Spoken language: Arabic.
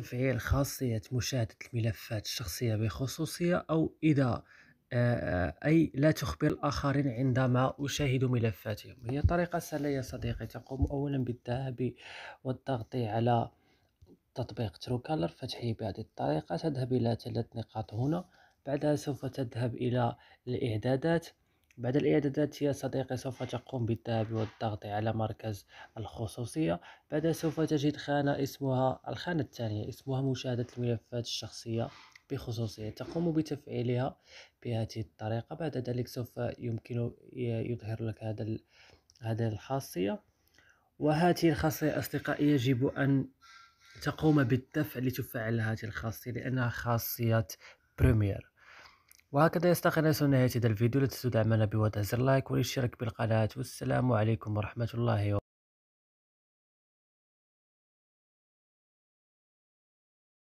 تفعيل خاصية مشاهدة الملفات الشخصية بخصوصية أو إذا آه، آه، أي لا تخبر الآخرين عندما أشاهد ملفاتهم هي طريقة سهلة يا صديقي تقوم أولا بالذهاب والضغط على تطبيق ترو كالر فتحي بهذه الطريقة تذهب إلى ثلاث نقاط هنا بعدها سوف تذهب إلى الإعدادات بعد الإعدادات يا صديقي سوف تقوم بالذهاب والضغط على مركز الخصوصية بعدها سوف تجد خانة اسمها الخانة الثانية اسمها مشاهدة الملفات الشخصية بخصوصية تقوم بتفعيلها بهذه الطريقة بعد ذلك سوف يمكن يظهر لك هذا هذا الخاصية وهذه الخاصية أصدقائي يجب أن تقوم بالدفع لتفعل هذه الخاصية لأنها خاصية بريمير وهكذا يستخلص نهاية هذا الفيديو لا تنسوا دعمنا بوضع زر لايك والاشتراك بالقناة والسلام عليكم ورحمة الله وبركاته